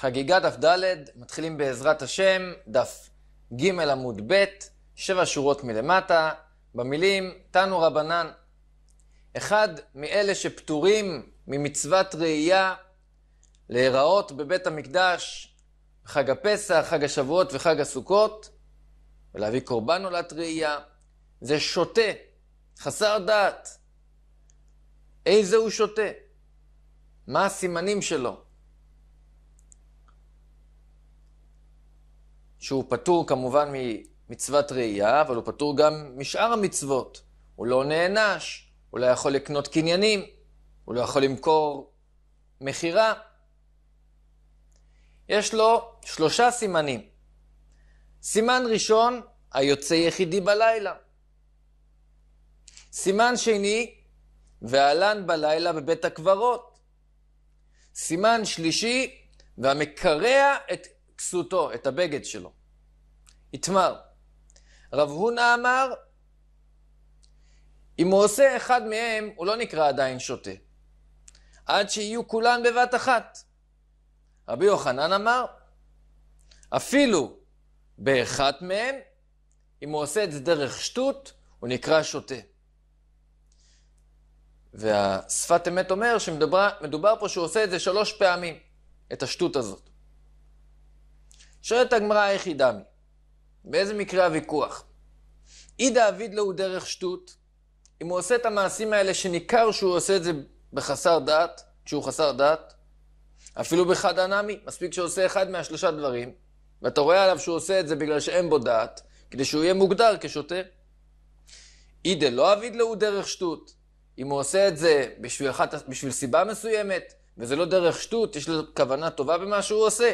חגיגה דף ד', מתחילים בעזרת השם, דף ג' עמוד ב', שבע שורות מלמטה, במילים תנו רבנן. אחד מאלה שפטורים ממצוות ראייה להיראות בבית המקדש, חג הפסח, חג השבועות וחג הסוכות, ולהביא קורבן עולת ראייה, זה שוטה, חסר דעת. איזה הוא שוטה? מה הסימנים שלו? שהוא פטור כמובן ממצוות ראייה, אבל הוא פטור גם משאר המצוות. הוא לא נענש, הוא לא יכול לקנות קניינים, הוא לא יכול למכור מכירה. יש לו שלושה סימנים. סימן ראשון, היוצא יחידי בלילה. סימן שני, והלן בלילה בבית הקברות. סימן שלישי, והמקרע את כסותו, את הבגד שלו. התמר. רב הונא אמר, אם הוא עושה אחד מהם, הוא לא נקרא עדיין שותה. עד שיהיו כולן בבת אחת. רבי יוחנן אמר, אפילו באחת מהם, אם הוא עושה את זה דרך שטות, הוא נקרא שותה. והשפת אמת אומר שמדובר פה שהוא עושה את זה שלוש פעמים, את השטות הזאת. שואלת הגמרא איך היא דמי? באיזה מקרה הוויכוח? אי דאביד לו הוא דרך שטות. אם הוא עושה את המעשים האלה שניכר שהוא עושה את זה בחסר דעת, כשהוא חסר דעת, אפילו בחד הנמי, מספיק שהוא עושה אחד מהשלושה דברים, ואתה רואה עליו שהוא עושה את זה בגלל שאין בו דעת, כדי שהוא יהיה מוגדר כשוטה. אי דלא אביד לו הוא דרך שטות. אם הוא עושה את זה בשביל, אחת, בשביל סיבה מסוימת, וזה לא דרך שטות, יש לו כוונה טובה במה שהוא עושה.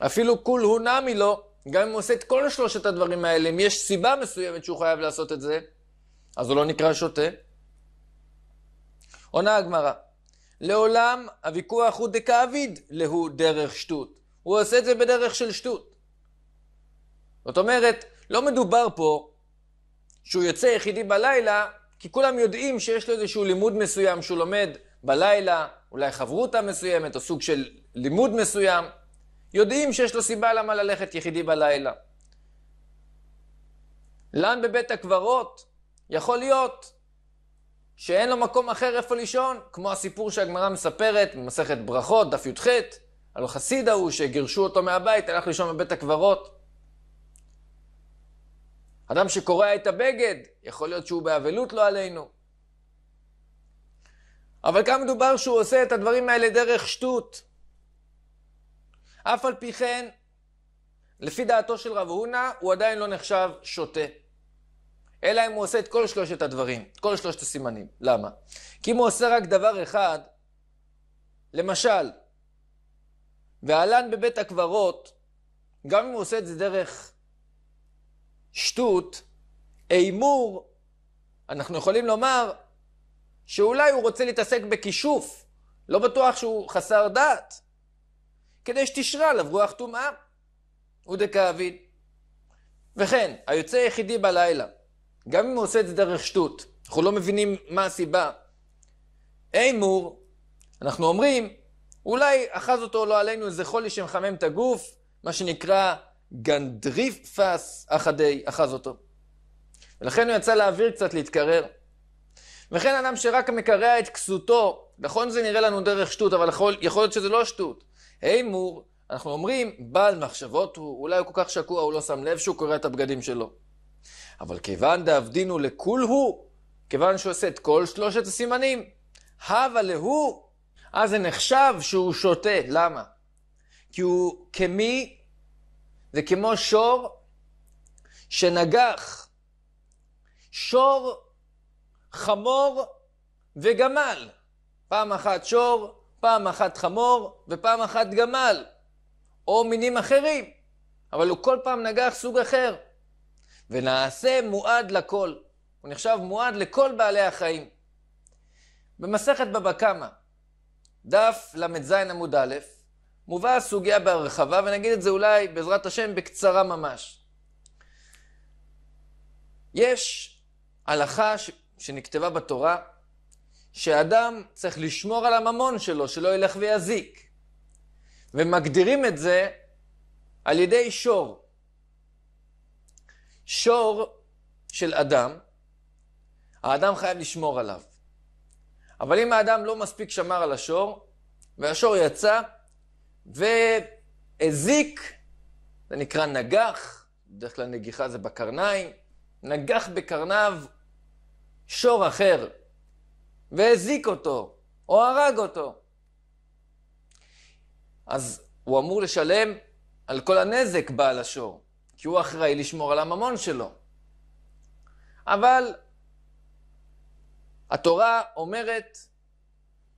אפילו כול הוא נמי לו, גם אם הוא עושה את כל שלושת הדברים האלה, אם יש סיבה מסוימת שהוא חייב לעשות את זה, אז הוא לא נקרא שוטה. עונה הגמרא, לעולם הוויכוח הוא דקאביד להוא דרך שטות. הוא עושה את זה בדרך של שטות. זאת אומרת, לא מדובר פה שהוא יוצא יחידי בלילה, כי כולם יודעים שיש לו איזשהו לימוד מסוים שהוא לומד בלילה, אולי חברותה מסוימת או סוג של לימוד מסוים. יודעים שיש לו סיבה למה ללכת יחידי בלילה. לן בבית הקברות? יכול להיות שאין לו מקום אחר איפה לישון, כמו הסיפור שהגמרא מספרת במסכת ברכות, דף י"ח, על חסיד ההוא שגירשו אותו מהבית, הלך לישון בבית הקברות. אדם שקורע את הבגד, יכול להיות שהוא באבלות לא עלינו. אבל כאן מדובר שהוא עושה את הדברים האלה דרך שטות. אף על פי כן, לפי דעתו של רב הונא, הוא עדיין לא נחשב שוטה. אלא אם הוא עושה את כל שלושת הדברים, כל שלושת הסימנים. למה? כי אם הוא עושה רק דבר אחד, למשל, והלן בבית הקברות, גם אם הוא עושה את זה דרך שטות, הימור, אנחנו יכולים לומר שאולי הוא רוצה להתעסק בכישוף, לא בטוח שהוא חסר דעת. כדי שתשרה עליו רוח טומאה, הוא ודכאביד. וכן, היוצא היחידי בלילה, גם אם הוא עושה את זה דרך שטות, אנחנו לא מבינים מה הסיבה. אימור, אנחנו אומרים, אולי אחז אותו לא עלינו איזה חולי שמחמם את הגוף, מה שנקרא גנדריפס אחדי, אחז אותו. ולכן הוא יצא לאוויר קצת להתקרר. וכן אדם שרק מקרע את כסותו, נכון זה נראה לנו דרך שטות, אבל יכול, יכול להיות שזה לא שטות. הימור, אנחנו אומרים, בעל מחשבות הוא, אולי הוא כל כך שקוע, הוא לא שם לב שהוא קורע את הבגדים שלו. אבל כיוון דאבדינו לכול הוא, כיוון שהוא עושה את כל שלושת הסימנים, הווה להוא, אז זה נחשב שהוא שותה. למה? כי הוא כמי, זה כמו שור שנגח. שור, חמור וגמל. פעם אחת שור, פעם אחת חמור ופעם אחת גמל, או מינים אחרים, אבל הוא כל פעם נגח סוג אחר. ונעשה מועד לכל. הוא נחשב מועד לכל בעלי החיים. במסכת בבא קמא, דף ל"ז עמוד א', מובאה הסוגיה בהרחבה, ונגיד את זה אולי, בעזרת השם, בקצרה ממש. יש הלכה ש... שנכתבה בתורה, שאדם צריך לשמור על הממון שלו, שלא ילך ויזיק. ומגדירים את זה על ידי שור. שור של אדם, האדם חייב לשמור עליו. אבל אם האדם לא מספיק שמר על השור, והשור יצא והזיק, זה נקרא נגח, בדרך כלל נגיחה זה בקרניים, נגח בקרניו שור אחר והזיק אותו, או הרג אותו. אז הוא אמור לשלם על כל הנזק בעל השור, כי הוא אחראי לשמור על הממון שלו. אבל התורה אומרת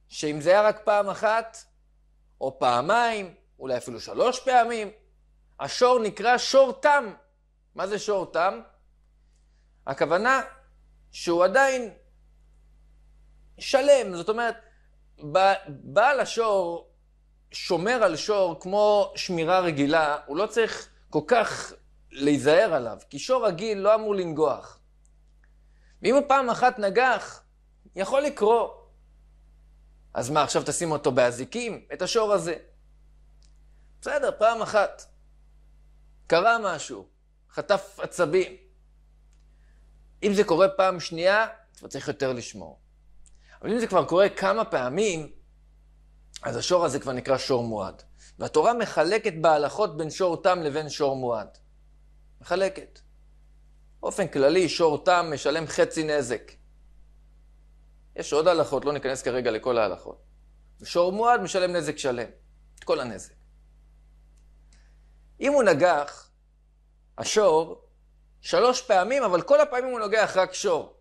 שאם זה היה רק פעם אחת, או פעמיים, אולי אפילו שלוש פעמים, השור נקרא שור תם. מה זה שור תם? הכוונה שהוא עדיין שלם, זאת אומרת, בעל השור שומר על שור כמו שמירה רגילה, הוא לא צריך כל כך להיזהר עליו, כי שור רגיל לא אמור לנגוח. ואם הוא פעם אחת נגח, יכול לקרוא. אז מה, עכשיו תשים אותו באזיקים? את השור הזה. בסדר, פעם אחת. קרה משהו, חטף עצבים. אם זה קורה פעם שנייה, אתה צריך יותר לשמור. אבל אם זה כבר קורה כמה פעמים, אז השור הזה כבר נקרא שור מועד. והתורה מחלקת בהלכות בין שור תם לבין שור מועד. מחלקת. באופן כללי, שור תם משלם חצי נזק. יש עוד הלכות, לא ניכנס כרגע לכל ההלכות. ושור מועד משלם נזק שלם, את כל הנזק. אם הוא נגח, השור, שלוש פעמים, אבל כל הפעמים הוא נוגח רק שור.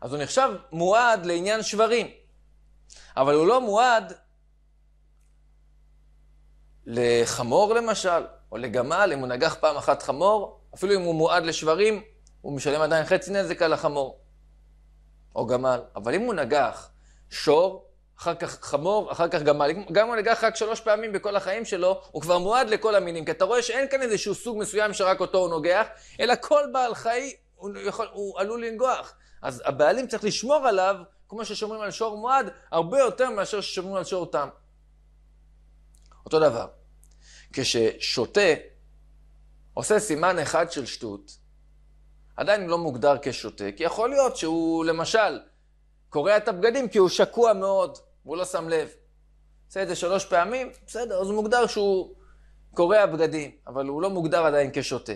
אז הוא נחשב מועד לעניין שברים. אבל הוא לא מועד לחמור למשל, או לגמל, אם הוא נגח פעם אחת חמור, אפילו אם הוא מועד לשברים, הוא משלם עדיין חצי נזק על החמור, או גמל. אבל אם הוא נגח שור, אחר כך חמור, אחר כך גמל, גם אם הוא נגח רק שלוש פעמים בכל החיים שלו, הוא כבר מועד לכל המינים. כי אתה רואה שאין כאן איזשהו סוג מסוים שרק אותו הוא נוגח, אלא כל בעל חי הוא, יכול, הוא עלול לנגוח. אז הבעלים צריך לשמור עליו, כמו ששומרים על שור מועד, הרבה יותר מאשר ששומרים על שור תם. אותו דבר, כששוטה עושה סימן אחד של שטות, עדיין לא מוגדר כשוטה, כי יכול להיות שהוא, למשל, קורע את הבגדים כי הוא שקוע מאוד, והוא לא שם לב. עושה את זה שלוש פעמים, בסדר, אז הוא מוגדר שהוא קורע בגדים, אבל הוא לא מוגדר עדיין כשוטה.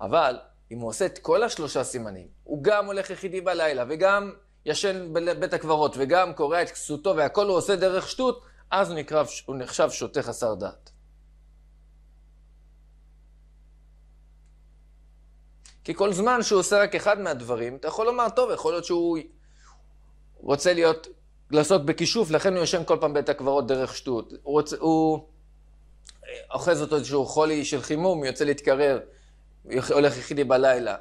אבל אם הוא עושה את כל השלושה סימנים, הוא גם הולך יחידי בלילה, וגם ישן בבית הקברות, וגם קורע את כסותו, והכל הוא עושה דרך שטות, אז הוא, נקרב, הוא נחשב שוטה חסר דעת. כי כל זמן שהוא עושה רק אחד מהדברים, אתה יכול לומר, טוב, יכול להיות שהוא רוצה להיות, לעשות בכישוף, לכן הוא ישן כל פעם בית הקברות דרך שטות. הוא, רוצ, הוא אוחז אותו איזשהו חולי של חימום, יוצא להתקרר. הולך יחידי בלילה,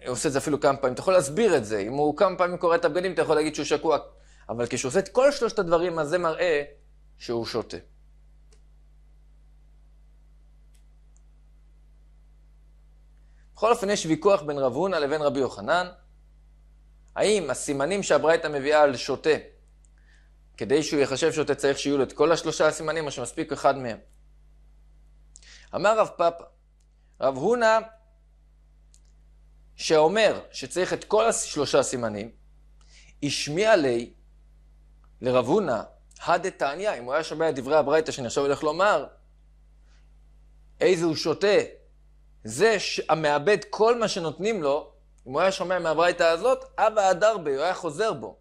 הוא עושה את זה אפילו כמה פעמים, אתה יכול להסביר את זה. אם הוא כמה פעמים קורא את הבגדים, אתה יכול להגיד שהוא שקוע. אבל כשהוא עושה את כל שלושת הדברים, אז זה מראה שהוא שותה. בכל אופן, יש ויכוח בין רב הונא לבין רבי יוחנן, האם הסימנים שהברייתא מביאה על שותה, כדי שהוא ייחשב שותה צריך שיהיו לו את כל השלושה הסימנים, או שמספיק אחד מהם. אמר רב פאפא, רב הונא שאומר שצריך את כל השלושה סימנים, השמיע לי לרב הונא הדתניא, אם הוא היה שומע את דברי הברייתא שאני עכשיו הולך לומר, איזה הוא שותה, זה המאבד כל מה שנותנים לו, אם הוא היה שומע מהברייתא הזאת, אבא אדר בי, הוא היה חוזר בו.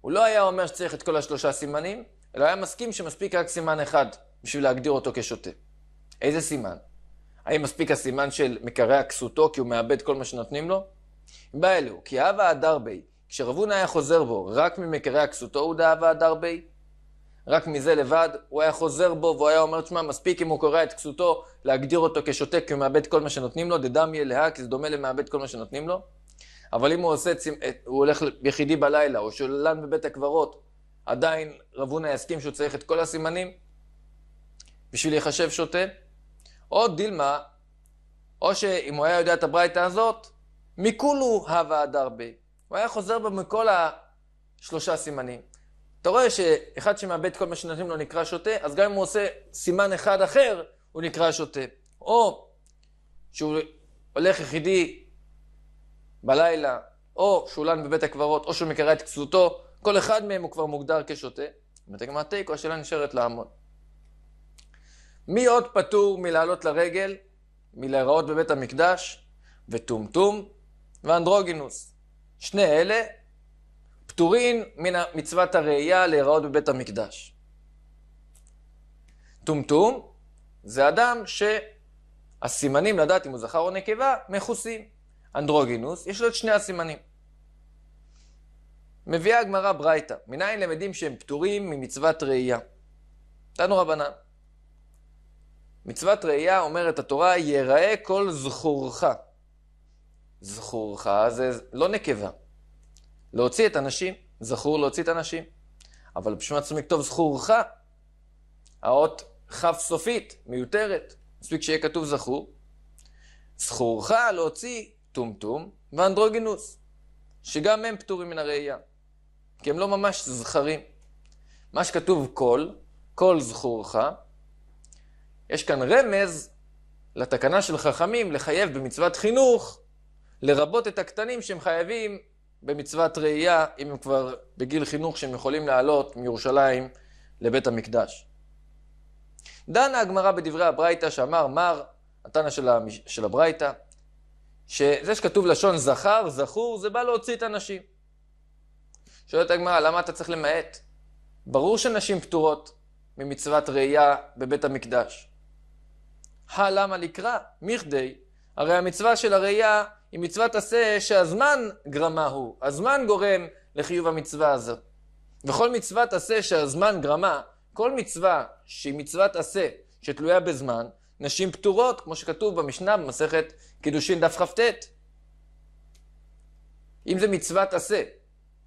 הוא לא היה אומר שצריך את כל השלושה סימנים, אלא היה מסכים שמספיק רק סימן אחד בשביל להגדיר אותו כשוטה. איזה סימן? האם מספיק הסימן של מקרע כסותו כי הוא מאבד כל מה שנותנים לו? בא אלו, כי אהבה הדר בי, כשרבון היה חוזר בו, רק ממקרע כסותו הוא דאהבה הדר בי? רק מזה לבד, הוא היה חוזר בו והוא היה אומר, תשמע, מספיק אם הוא קורע את כסותו, להגדיר אותו כשותק כי הוא מאבד כל מה שנותנים לו, דדמיה להא, כי זה דומה למאבד כל מה שנותנים לו. אבל אם הוא עושה, צימ... אה, הוא הולך יחידי בלילה, או שוללן בבית הקברות, עדיין רבונה יסכים שהוא צריך את כל הסימנים בשביל להיחשב שותה? או דילמה, או שאם הוא היה יודע את הברייתא הזאת, מכולו הווה הדר בי. הוא היה חוזר בו מכל השלושה סימנים. אתה רואה שאחד שמאבד כל מה שנותנים לו נקרא שוטה, אז גם אם הוא עושה סימן אחד אחר, הוא נקרא שוטה. או שהוא הולך יחידי בלילה, או שהוא לן בבית הקברות, או שהוא מקרא את כסותו, כל אחד מהם הוא כבר מוגדר כשוטה. אומרת גם תיקו, השאלה נשארת לעמוד. מי עוד פטור מלעלות לרגל, מלהיראות בבית המקדש, וטומטום ואנדרוגינוס. שני אלה פטורים מן מצוות הראייה להיראות בבית המקדש. טומטום זה אדם שהסימנים לדעת אם הוא זכר או נקבה מכוסים. אנדרוגינוס, יש לו את שני הסימנים. מביאה הגמרא ברייתא, מניין למדים שהם פטורים ממצוות ראייה. תנו רבנן. מצוות ראייה אומרת התורה, יראה כל זכורך. זכורך זה לא נקבה. להוציא את הנשים, זכור להוציא את הנשים. אבל בשביל עצמי כתוב זכורך, האות כף סופית, מיותרת. מספיק שיהיה כתוב זכור. זכורך להוציא טומטום ואנדרוגינוס, שגם הם פטורים מן הראייה, כי הם לא ממש זכרים. מה שכתוב כל, כל זכורך, יש כאן רמז לתקנה של חכמים לחייב במצוות חינוך, לרבות את הקטנים שהם חייבים במצוות ראייה, אם הם כבר בגיל חינוך שהם יכולים לעלות מירושלים לבית המקדש. דנה הגמרא בדברי הברייתא שאמר מר, התנא של, המש... של הברייתא, שזה שכתוב לשון זכר, זכור, זה בא להוציא את הנשים. שואלת הגמרא, למה אתה צריך למעט? ברור שנשים פטורות ממצוות ראייה בבית המקדש. הלמה לקרא? מכדי. הרי המצווה של הראייה היא מצוות עשה שהזמן גרמה הוא. הזמן גורם לחיוב המצווה הזו. וכל מצוות עשה שהזמן גרמה, כל מצווה שהיא מצוות עשה שתלויה בזמן, נשים פטורות, כמו שכתוב במשנה במסכת קידושין דף כ"ט. אם זה מצוות עשה,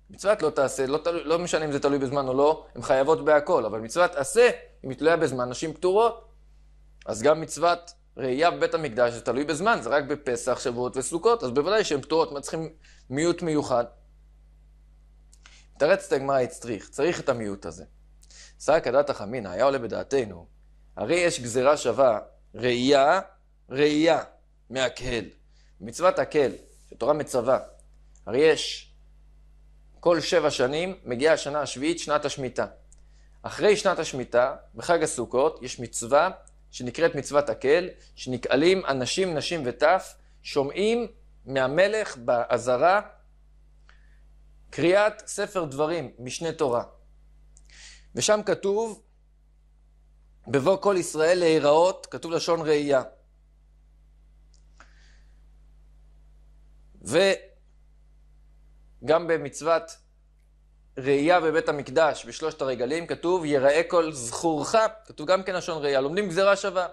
מצוות לא תעשה, לא, תלו, לא משנה אם זה תלוי בזמן או לא, הן חייבות בהכל, אבל מצוות עשה, אם היא תלויה בזמן, נשים פטורות. אז גם מצוות ראייה בבית המקדש, זה תלוי בזמן, זה רק בפסח, שבועות וסוכות, אז בוודאי שהן פטורות, מה צריכים מיעוט מיוחד? תרץ את הגמרא הצטריך, צריך את המיעוט הזה. שר כדת החמינא היה עולה בדעתנו, הרי יש גזירה שווה ראייה, ראייה מהקהל. מצוות הקהל, שתורה מצווה, הרי יש כל שבע שנים מגיעה השנה השביעית, שנת השמיטה. אחרי שנת השמיטה, בחג הסוכות, יש מצווה שנקראת מצוות הקל שנקהלים אנשים, נשים וטף, שומעים מהמלך באזהרה קריאת ספר דברים, משנה תורה. ושם כתוב, בבוא כל ישראל להיראות, כתוב לשון ראייה. וגם במצוות ראייה בבית המקדש בשלושת הרגלים, כתוב יראה כל זכורך, כתוב גם כן לשון ראייה, לומדים גזירה שווה.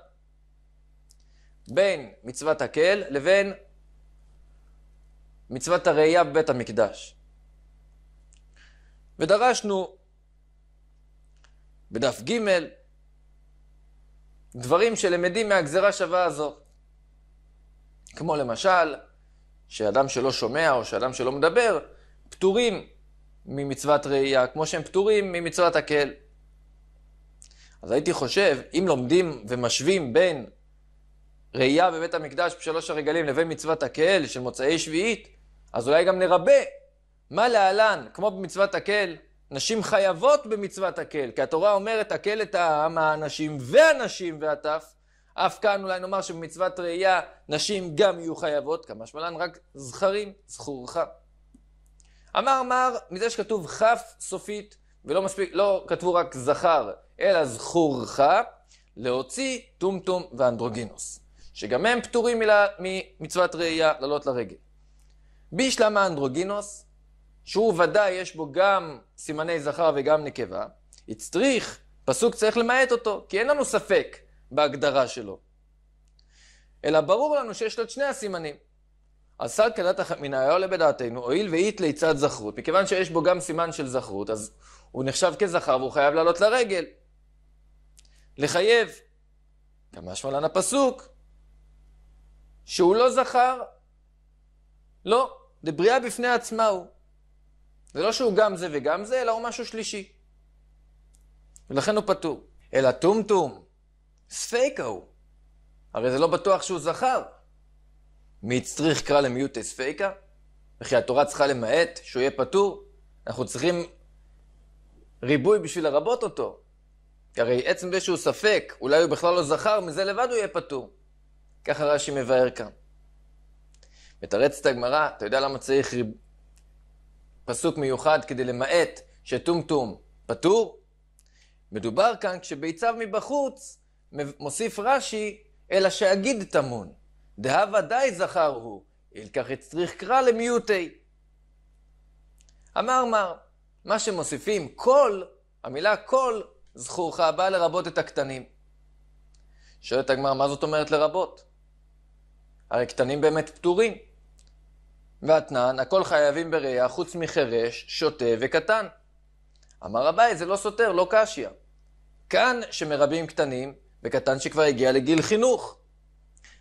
בין מצוות הקהל לבין מצוות הראייה בבית המקדש. ודרשנו בדף ג' דברים שלמדים מהגזירה שווה הזו. כמו למשל, שאדם שלא שומע או שאדם שלא מדבר, פטורים ממצוות ראייה, כמו שהם פטורים ממצוות הקהל. אז הייתי חושב, אם לומדים ומשווים בין ראייה בבית המקדש בשלוש הרגלים לבין מצוות הקהל של מוצאי שביעית, אז אולי גם נרבה. מה להלן, כמו במצוות הקהל, נשים חייבות במצוות הקהל, כי התורה אומרת, הקהל את העם, האנשים והנשים והטף, אף כאן אולי נאמר שבמצוות ראייה נשים גם יהיו חייבות, כמשמעלן רק זכרים, זכורך. אמר מר, מזה שכתוב כף סופית, ולא מספיק, לא כתבו רק זכר, אלא זכורך, להוציא טומטום ואנדרוגינוס, שגם הם פטורים מלה, ממצוות ראייה לעלות לרגל. בישלם אנדרוגינוס, שהוא ודאי יש בו גם סימני זכר וגם נקבה, הצטריך, פסוק צריך למעט אותו, כי אין לנו ספק בהגדרה שלו. אלא ברור לנו שיש לו את שני הסימנים. אז סד החמינה היה עולה בדעתנו, הואיל ואית ליצד זכרות, מכיוון שיש בו גם סימן של זכרות, אז הוא נחשב כזכר והוא חייב לעלות לרגל. לחייב, כמשמע לן הפסוק, שהוא לא זכר. לא, לבריאה בפני עצמה הוא. זה לא שהוא גם זה וגם זה, אלא הוא משהו שלישי. ולכן הוא פטור. אלא טומטום, ספייק ההוא. הרי זה לא בטוח שהוא זכר. מי מצריך קרא למיוטס פיקה, וכי התורה צריכה למעט, שהוא יהיה פטור. אנחנו צריכים ריבוי בשביל לרבות אותו. כי הרי עצם זה שהוא ספק, אולי הוא בכלל לא זכר, מזה לבד הוא יהיה פטור. ככה רש"י מבאר כאן. מתרץ את הגמרא, אתה יודע למה צריך ריב... פסוק מיוחד כדי למעט שטומטום פטור? מדובר כאן כשביציו מבחוץ, מוסיף רש"י, אלא שהגיד טמון. דהא ודאי זכר הוא, ילקח את צריך קרא למיעוטי. אמר מר, מה שמוסיפים כל, המילה כל, זכורך באה לרבות את הקטנים. שואלת הגמר, מה זאת אומרת לרבות? הרי קטנים באמת פטורים. ואתנן, הכל חייבים בראייה חוץ מחירש, שוטה וקטן. אמר אביי, זה לא סותר, לא קשיא. כאן שמרבים קטנים, וקטן שכבר הגיע לגיל חינוך.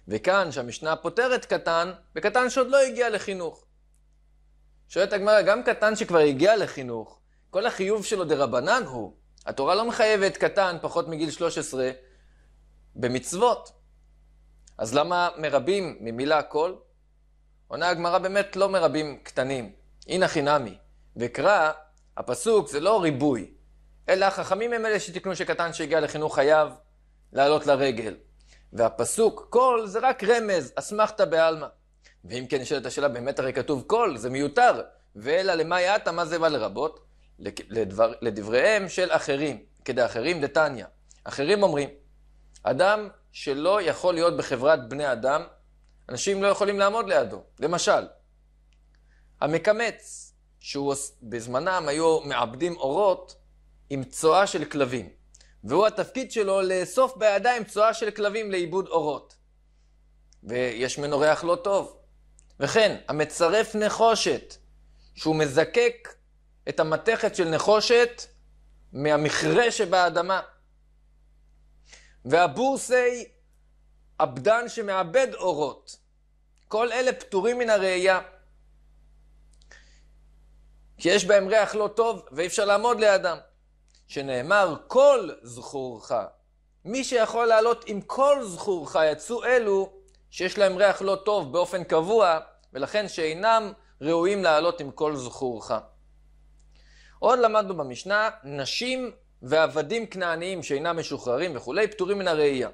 וכאן, שהמשנה פותרת קטן, בקטן שעוד לא הגיע לחינוך. שואלת הגמרא, גם קטן שכבר הגיע לחינוך, כל החיוב שלו דרבנן הוא. התורה לא מחייבת קטן, פחות מגיל 13, במצוות. אז למה מרבים ממילה הכל? עונה הגמרא באמת לא מרבים קטנים, הנה חינמי. וקרא, הפסוק זה לא ריבוי, אלא החכמים הם אלה שתיקנו שקטן שהגיע לחינוך חייב לעלות לרגל. והפסוק כל זה רק רמז, אסמכתא בעלמא. ואם כן נשאלת השאלה, באמת הרי כתוב כל, זה מיותר. ואלא למה יעתה, מה זה בא לרבות? לדבר, לדבריהם של אחרים, כדי אחרים דתניא. אחרים אומרים, אדם שלא יכול להיות בחברת בני אדם, אנשים לא יכולים לעמוד לידו. למשל, המקמץ, שהוא בזמנם היו מעבדים אורות עם צואה של כלבים. והוא התפקיד שלו לאסוף בידיים צואה של כלבים לעיבוד אורות. ויש ממנו ריח לא טוב. וכן, המצרף נחושת, שהוא מזקק את המתכת של נחושת מהמכרה שבאדמה. והבורסי עבדן שמאבד אורות. כל אלה פטורים מן הראייה. כי יש בהם ריח לא טוב ואי אפשר לעמוד לידם. שנאמר כל זכורך. מי שיכול לעלות עם כל זכורך יצאו אלו שיש להם ריח לא טוב באופן קבוע, ולכן שאינם ראויים לעלות עם כל זכורך. עוד למדנו במשנה, נשים ועבדים כנעניים שאינם משוחררים וכולי, פטורים מן הראייה.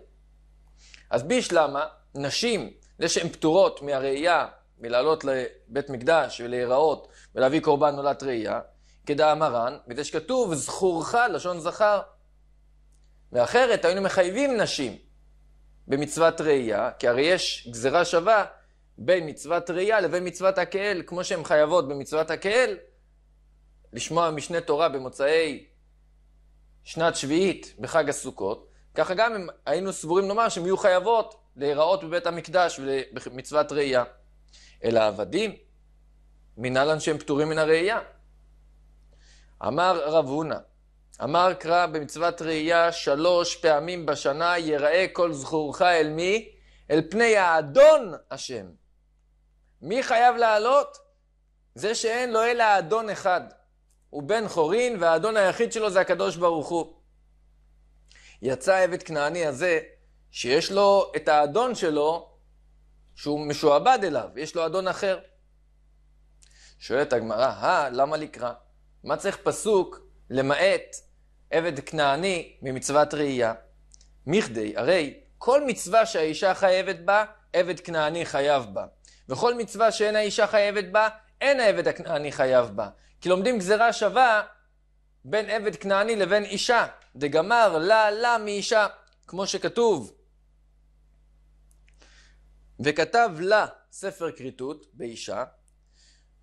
אז בישלמה, נשים, זה שהן פטורות מהראייה, מלעלות לבית מקדש ולהיראות ולהביא קורבן נולדת ראייה, כדאמרן, מפני שכתוב זכורך לשון זכר. ואחרת היינו מחייבים נשים במצוות ראייה, כי הרי יש גזירה שווה בין מצוות ראייה לבין מצוות הקהל, כמו שהן חייבות במצוות הקהל, לשמוע משנה תורה במוצאי שנת שביעית בחג הסוכות, ככה גם הם, היינו סבורים לומר שהן יהיו חייבות להיראות בבית המקדש ובמצוות ראייה. אלא עבדים, מנהלן שהם פטורים מן הראייה. אמר רב הונא, אמר קרא במצוות ראייה שלוש פעמים בשנה, יראה כל זכורך אל מי? אל פני האדון השם. מי חייב לעלות? זה שאין לו אלא אדון אחד. הוא בן חורין, והאדון היחיד שלו זה הקדוש ברוך הוא. יצא עבד כנעני הזה, שיש לו את האדון שלו, שהוא משועבד אליו, יש לו אדון אחר. שואלת הגמרא, הא, למה לקרא? מה צריך פסוק למעט עבד כנעני ממצוות ראייה? מכדי, הרי כל מצווה שהאישה חייבת בה, עבד כנעני חייב בה. וכל מצווה שאין האישה חייבת בה, אין העבד הכנעני חייב בה. כי לומדים גזירה שווה בין עבד כנעני לבין אישה. דגמר לה לה מאישה, כמו שכתוב. וכתב לה ספר כריתות באישה,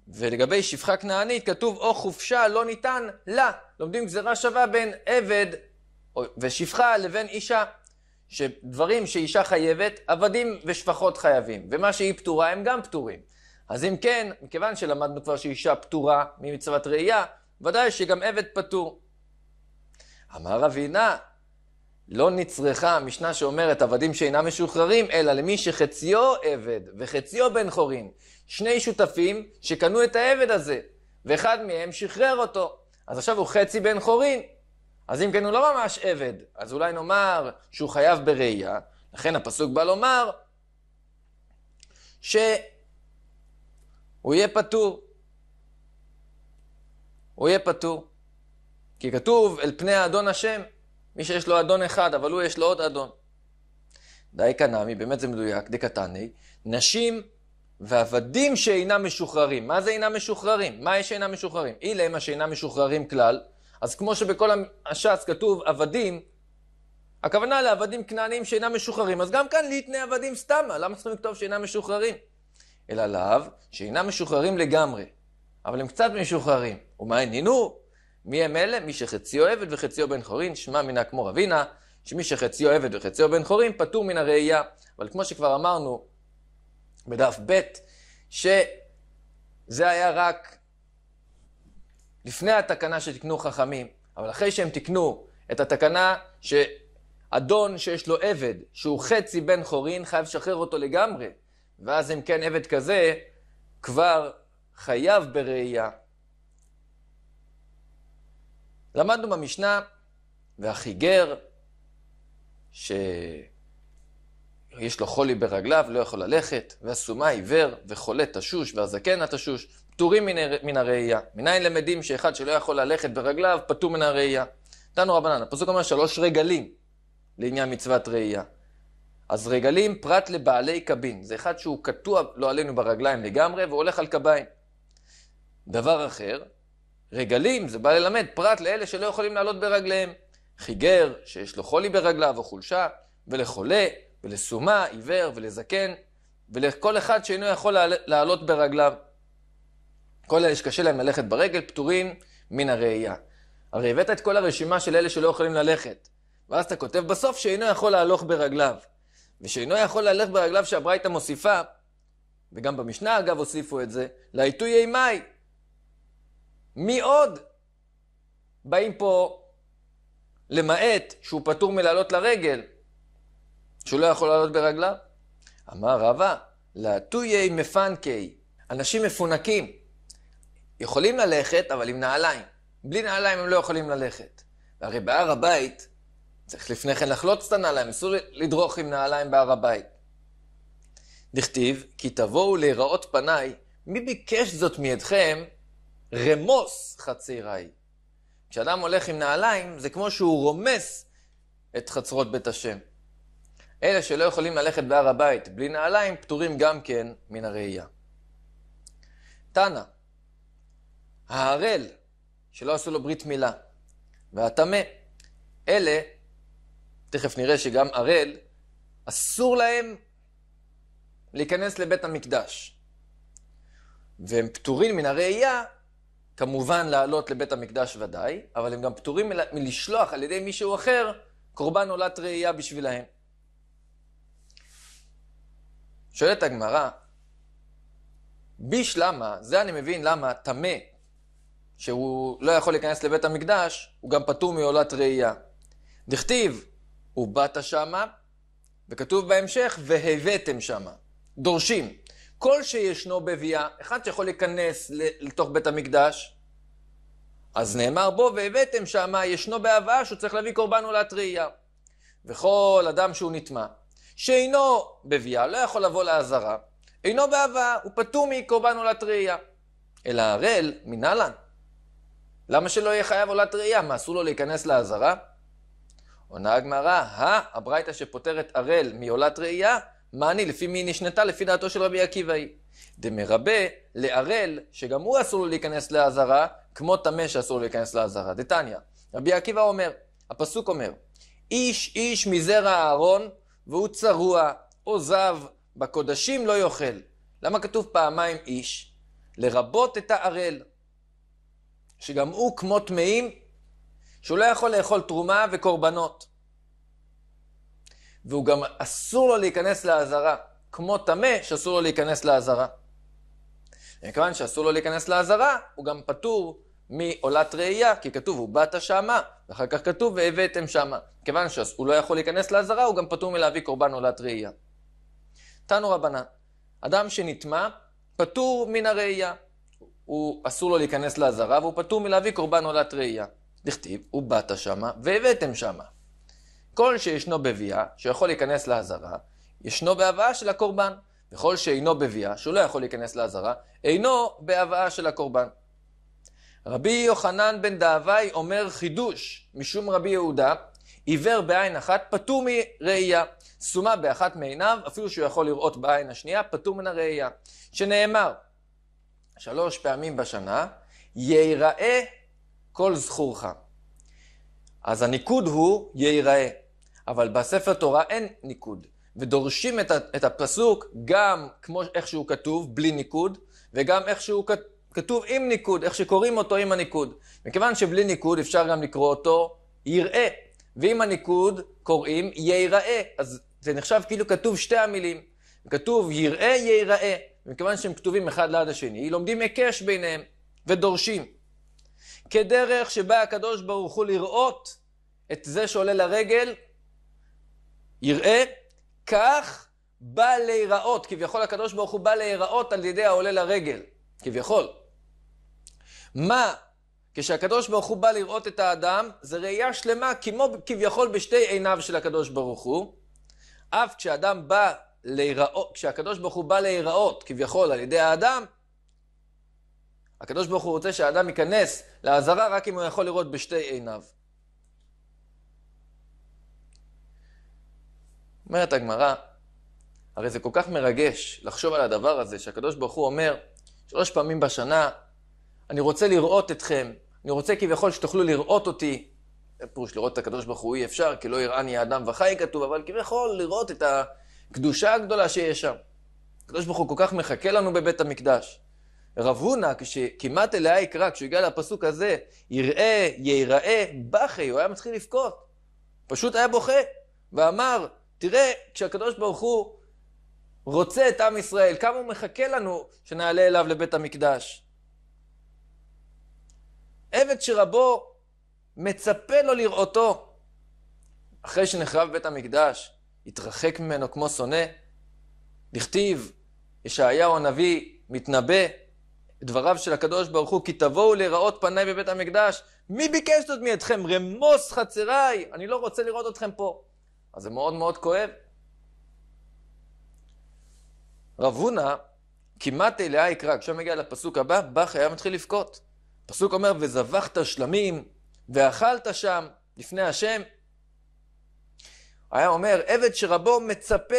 ולגבי שפחה כנענית כתוב או חופשה לא ניתן לה. לומדים גזירה שווה בין עבד ושפחה לבין אישה. שדברים שאישה חייבת, עבדים ושפחות חייבים, ומה שהיא פטורה הם גם פטורים. אז אם כן, מכיוון שלמדנו כבר שאישה פטורה ממצוות ראייה, ודאי שגם עבד פטור. אמר אבינה, לא נצרכה המשנה שאומרת עבדים שאינם משוחררים, אלא למי שחציו עבד וחציו בן חורין, שני שותפים שקנו את העבד הזה, ואחד מהם שחרר אותו. אז עכשיו הוא חצי בן חורין. אז אם כן הוא לא ממש עבד, אז אולי נאמר שהוא חייב בראייה, לכן הפסוק בא לומר שהוא יהיה פטור. הוא יהיה פטור. כי כתוב אל פני האדון השם, מי שיש לו אדון אחד, אבל הוא יש לו עוד אדון. די קנמי, באמת זה מדויק, די קטני, נשים ועבדים שאינם משוחררים. מה זה אינם משוחררים? מה יש שאינם משוחררים? אילמה שאינם משוחררים כלל, אז כמו שבכל הש"ס כתוב עבדים, הכוונה לעבדים כנענים שאינם משוחררים, אז גם כאן ליתני עבדים סתמה, למה צריכים לכתוב שאינם משוחררים? אלא לאו, שאינם משוחררים לגמרי, אבל הם קצת משוחררים. ומה עניינו? מי הם אלה? מי שחציו עבד וחציו בן חורין, שמע מינה כמו רבינה, שמי שחציו עבד וחציו בן חורין פטור מן הראייה. אבל כמו שכבר אמרנו, בדף ב', שזה היה רק לפני התקנה שתיקנו חכמים, אבל אחרי שהם תיקנו את התקנה שאדון שיש לו עבד, שהוא חצי בן חורין, חייב לשחרר אותו לגמרי, ואז אם כן עבד כזה, כבר חייב בראייה. למדנו במשנה, והחיגר, ש... יש לו חולי ברגליו, לא יכול ללכת, והסומה עיוור, וחולה תשוש, והזקן התשוש, פטורים מן, הר... מן הראייה. מניין למדים שאחד שלא יכול ללכת ברגליו, פטור מן הראייה. תנו רבנן, הפסוק אומר שלוש רגלים לעניין מצוות ראייה. אז רגלים פרט לבעלי קבין, זה אחד שהוא קטוע לא עלינו ברגליים לגמרי, והוא הולך על קביים. דבר אחר, רגלים זה בא ללמד פרט לאלה שלא יכולים לעלות ברגליהם. חיגר, שיש לו חולי ברגליו או חולשה, ולחולה, ולסומה, עיוור ולזקן, ולכל אחד שאינו יכול לעלות ברגליו. כל אלה שקשה להם ללכת ברגל פטורים מן הראייה. הרי הבאת את כל הרשימה של אלה שלא יכולים ללכת, ואז אתה כותב בסוף שאינו יכול להלוך ברגליו. ושאינו יכול להלך ברגליו שהברייתא מוסיפה, וגם במשנה אגב הוסיפו את זה, לעיתוי אימי. מי עוד? באים פה למעט שהוא פטור מלעלות לרגל, שהוא לא יכול לעלות ברגליו? אמר רבא, להטויי מפנקי, אנשים מפונקים. יכולים ללכת, אבל עם נעליים. בלי נעליים הם לא יכולים ללכת. והרי בהר הבית, צריך לפני כן לחלוץ את הנעליים, אסור לדרוך עם נעליים בהר הבית. דכתיב, כי תבואו להיראות פניי, מי ביקש זאת מידכם? רמוס חצירי. כשאדם הולך עם נעליים, זה כמו שהוא רומס את חצרות בית השם. אלה שלא יכולים ללכת בהר הבית בלי נעליים, פטורים גם כן מן הראייה. תנא, ההראל, שלא עשו לו ברית מילה, והטמא, אלה, תכף נראה שגם הראל, אסור להם להיכנס לבית המקדש. והם פטורים מן הראייה, כמובן לעלות לבית המקדש ודאי, אבל הם גם פטורים מלשלוח על ידי מישהו אחר קורבן עולת ראייה בשבילהם. שואלת הגמרא, ביש למה, זה אני מבין למה טמא, שהוא לא יכול להיכנס לבית המקדש, הוא גם פטור מעולת ראייה. דכתיב, ובאת שמה, וכתוב בהמשך, והבאתם שמה. דורשים. כל שישנו בביאה, אחד שיכול להיכנס לתוך בית המקדש, אז נאמר בו, והבאתם שמה, ישנו בהבאה שהוא צריך להביא קורבן עולת ראייה. וכל אדם שהוא נטמא, שאינו בביאה, לא יכול לבוא לעזרה, אינו בהבאה, הוא פטור מקורבן עולת ראייה. אלא הראל, מנהלן. למה שלא יהיה חייב עולת ראייה? מה, אסור לו להיכנס לעזרה? עונה הגמרא, הא, הברייתא שפוטרת הראל מעולת ראייה, מה אני, לפי מי נשנתה? לפי דעתו של רבי עקיבא היא. דמרבה לערל, שגם הוא אסור לו להיכנס לעזרה, כמו טמא שאסור לו להיכנס לעזרה. דתניא, רבי עקיבא אומר, הפסוק אומר, איש איש מזרע אהרון והוא צרוע או זב, בקודשים לא יאכל. למה כתוב פעמיים איש? לרבות את הערל, שגם הוא כמו טמאים, שהוא לא יכול לאכול תרומה וקורבנות. והוא גם אסור לו להיכנס לעזרה, כמו טמא שאסור לו להיכנס לעזרה. מכיוון שאסור לו להיכנס לעזרה, הוא גם פטור מעולת ראייה, כי כתוב, הוא באת שמה, ואחר כך כתוב, והבאתם שמה. כיוון שהוא לא יכול להיכנס לעזרה, הוא גם פטור מלהביא קורבן עולת ראייה. תנו רבנן, אדם שנטמע, פטור מן הראייה. הוא אסור לו להיכנס לעזרה, והוא פטור מלהביא קורבן עולת ראייה. דכתיב, הוא באת שמה, והבאתם שמה. כל שישנו בביאה, שיכול להיכנס לעזרה, ישנו בהבאה של הקורבן. וכל שאינו בביאה, שהוא לא יכול להיכנס לעזרה, אינו בהבאה של הקורבן. רבי יוחנן בן דהווי אומר חידוש משום רבי יהודה, עיוור בעין אחת פטור מראייה, סומה באחת מעיניו, אפילו שהוא יכול לראות בעין השנייה, פטור מן הראייה, שנאמר שלוש פעמים בשנה, ייראה כל זכורך. אז הניקוד הוא ייראה, אבל בספר תורה אין ניקוד, ודורשים את הפסוק גם כמו איך שהוא כתוב, בלי ניקוד, וגם איך שהוא כתוב. כתוב עם ניקוד, איך שקוראים אותו עם הניקוד. מכיוון שבלי ניקוד אפשר גם לקרוא אותו יראה, ועם הניקוד קוראים ייראה, אז זה נחשב כאילו כתוב שתי המילים. כתוב יראה ייראה, מכיוון שהם כתובים אחד ליד השני, לומדים היקש ביניהם ודורשים. כדרך שבה הקדוש ברוך הוא לראות את זה שעולה לרגל, יראה, כך בא להיראות, כביכול הקדוש ברוך הוא בא להיראות על ידי העולה לרגל, כביכול. מה? כשהקדוש ברוך הוא בא לראות את האדם, זה ראייה שלמה כמו כביכול בשתי עיניו של הקדוש ברוך הוא. אף כשאדם בא להיראות, כשהקדוש ברוך הוא בא להיראות כביכול על ידי האדם, הקדוש ברוך הוא רוצה שהאדם ייכנס לעזרה רק אם הוא יכול לראות בשתי עיניו. אומרת הגמרא, הרי זה כל כך מרגש לחשוב על הדבר הזה, שהקדוש ברוך הוא אומר, שלוש פעמים בשנה אני רוצה לראות אתכם, אני רוצה כביכול שתוכלו לראות אותי. פירוש לראות את הקדוש ברוך הוא אי אפשר, כי לא יראה אני האדם וחי כתוב, אבל כביכול לראות את הקדושה הגדולה שיש שם. הקדוש ברוך הוא כל כך מחכה לנו בבית המקדש. רב הונא, כשכמעט אליה יקרא, כשהוא הגיע לפסוק הזה, יראה, ייראה, בכי, הוא היה מתחיל לבכות. פשוט היה בוכה, ואמר, תראה, כשהקדוש ברוך הוא רוצה את עם ישראל, כמה הוא מחכה לנו שנעלה אליו לבית המקדש. עבד שרבו מצפה לו לראותו. אחרי שנחרב בית המקדש, התרחק ממנו כמו שונא. דכתיב, ישעיהו הנביא מתנבא, דבריו של הקדוש ברוך הוא, כי תבואו לראות פניי בבית המקדש. מי ביקש זאת מאתכם? רמוס חצריי, אני לא רוצה לראות אתכם פה. אז זה מאוד מאוד כואב. רב הונא, כמעט אליה יקרא, כשהוא מגיע לפסוק הבא, בא היה מתחיל לבכות. הפסוק אומר, וזבחת שלמים, ואכלת שם לפני השם. היה אומר, עבד שרבו מצפה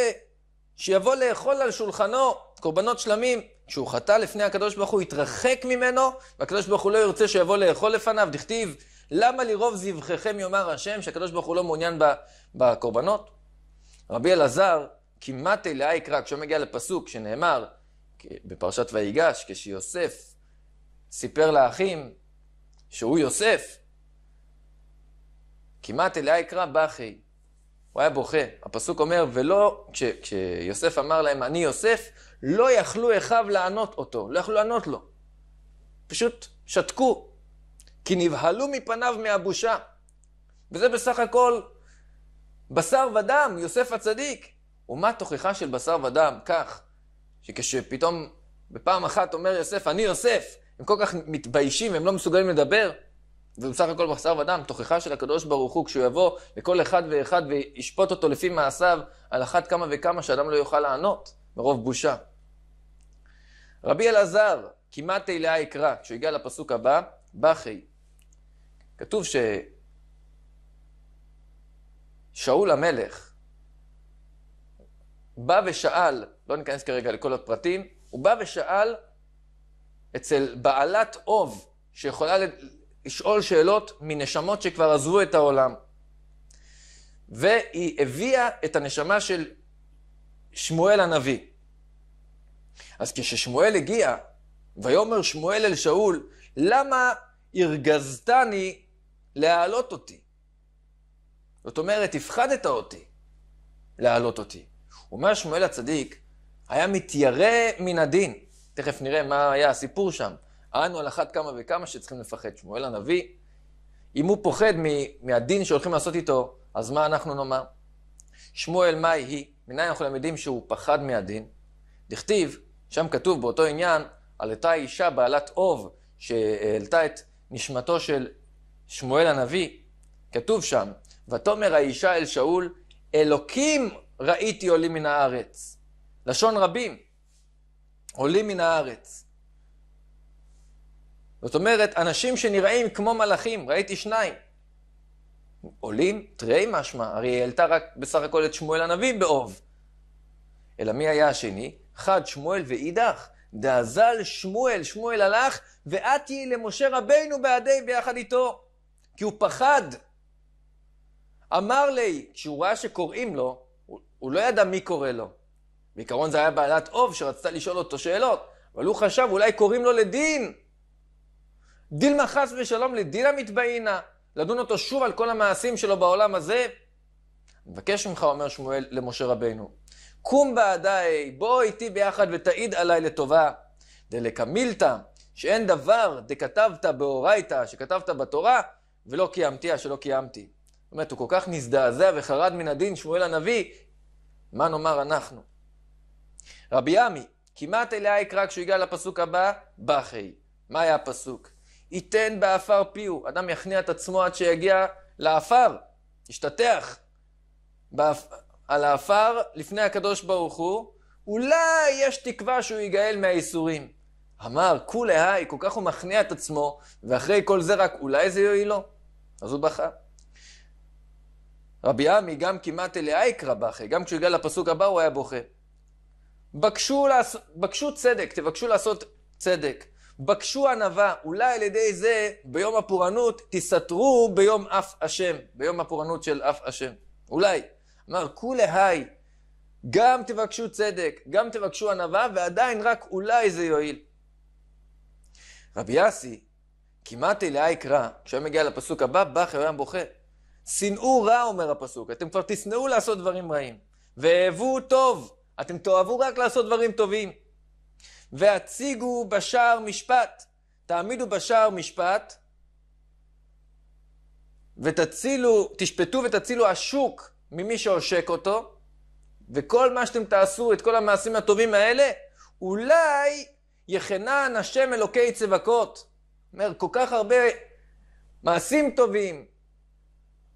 שיבוא לאכול על שולחנו קורבנות שלמים. כשהוא חטא לפני הקדוש ברוך הוא, התרחק ממנו, והקדוש ברוך הוא לא ירצה שיבוא לאכול לפניו. דכתיב, למה לרוב זבחיכם יאמר השם, שהקדוש ברוך הוא לא מעוניין בקורבנות? רבי אלעזר, כמעט אליה יקרא, כשהוא מגיע לפסוק שנאמר בפרשת ויגש, כשיוסף סיפר לאחים שהוא יוסף. כמעט אליה יקרא בכי. הוא היה בוכה. הפסוק אומר, ולא, כש, כשיוסף אמר להם, אני יוסף, לא יכלו אחיו לענות אותו, לא יכלו לענות לו. פשוט שתקו, כי נבהלו מפניו מהבושה. וזה בסך הכל בשר ודם, יוסף הצדיק. ומה תוכחה של בשר ודם? כך, שכשפתאום בפעם אחת אומר יוסף, אני יוסף, הם כל כך מתביישים, הם לא מסוגלים לדבר. זה בסך הכל בשר ודם, תוכחה של הקדוש ברוך הוא, כשהוא יבוא לכל אחד ואחד וישפוט אותו לפי מעשיו, על אחת כמה וכמה שאדם לא יוכל לענות, מרוב בושה. רבי אלעזר, כמעט תהילה יקרא, כשהוא הגיע לפסוק הבא, בכי. כתוב ששאול המלך בא ושאל, לא ניכנס כרגע לכל הפרטים, הוא בא ושאל אצל בעלת אוב, שיכולה לשאול שאלות מנשמות שכבר עזבו את העולם. והיא הביאה את הנשמה של שמואל הנביא. אז כששמואל הגיע, ויאמר שמואל אל שאול, למה הרגזתני להעלות אותי? זאת אומרת, הפחדת אותי להעלות אותי. אומר שמואל הצדיק, היה מתיירא מן הדין. תכף נראה מה היה הסיפור שם. אנו על אחת כמה וכמה שצריכים לפחד. שמואל הנביא, אם הוא פוחד מהדין שהולכים לעשות איתו, אז מה אנחנו נאמר? שמואל, מהי היא? מניין אנחנו למדים שהוא פחד מהדין? דכתיב, שם כתוב באותו עניין, על אותה אישה בעלת אוב, שהעלתה את נשמתו של שמואל הנביא, כתוב שם, ותאמר האישה אל שאול, אלוקים ראיתי עולים מן הארץ. לשון רבים. עולים מן הארץ. זאת אומרת, אנשים שנראים כמו מלאכים, ראיתי שניים. עולים, תרי משמע, הרי היא העלתה רק בסך הכל את שמואל הנביא באוב. אלא מי היה השני? חד שמואל ואידך. דאזל שמואל, שמואל הלך, ואת יהי למשה רבינו בעדי ביחד איתו. כי הוא פחד. אמר לי, כשהוא ראה שקוראים לו, הוא, הוא לא ידע מי קורא לו. בעיקרון זה היה בעלת אוב שרצתה לשאול אותו שאלות, אבל הוא חשב, אולי קוראים לו לדין. דילמה חס ושלום לדילה מתבעינה, לדון אותו שוב על כל המעשים שלו בעולם הזה. מבקש ממך, אומר שמואל למשה רבנו, קום בעדיי, בוא איתי ביחד ותעיד עליי לטובה. דלקמילתא, שאין דבר דכתבת באורייתא, שכתבת בתורה, ולא קיימתיה שלא קיימתי. זאת אומרת, הוא כל כך נזדעזע וחרד מן הדין, שמואל הנביא, מה נאמר אנחנו? רבי עמי, כמעט אליה יקרא כשהוא הגיע לפסוק הבא, בחי. מה היה הפסוק? ייתן באפר פיהו. אדם יכניע את עצמו עד שיגיע לעפר, ישתטח. באפ... על העפר לפני הקדוש ברוך הוא, אולי יש תקווה שהוא ייגאל מהייסורים. אמר, כולי היי, כל כך הוא מכניע את עצמו, ואחרי כל זה רק אולי זה יועיל לו. אז הוא בכה. רבי עמי גם כמעט אליה יקרא בכה, גם כשהוא הגיע לפסוק הבא הוא היה בוכה. בקשו, לעס... בקשו צדק, תבקשו לעשות צדק. בקשו ענווה, אולי על ידי זה ביום הפורענות תסתרו ביום אף השם, ביום הפורענות של אף השם. אולי. אמר, כולי היי, גם תבקשו צדק, גם תבקשו ענווה, ועדיין רק אולי זה יועיל. רבי יאסי, כמעט אליה יקרא, כשהוא מגיע לפסוק הבא, בך היה בוכה. שנאו רע, אומר הפסוק, אתם כבר תשנאו לעשות דברים רעים. ואהבו טוב, אתם תאהבו רק לעשות דברים טובים. והציגו בשער משפט, תעמידו בשער משפט, ותצילו, תשפטו ותצילו השוק ממי שעושק אותו, וכל מה שאתם תעשו, את כל המעשים הטובים האלה, אולי יחנן השם אלוקי צבקות. אומר, כל כך הרבה מעשים טובים,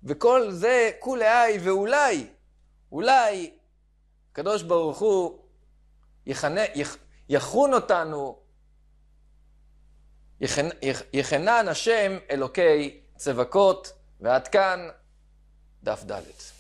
וכל זה כולי האי ואולי, אולי הקדוש ברוך הוא יחנה, יח, יחון אותנו, יחנן יח, השם אלוקי צבקות, ועד כאן דף ד'.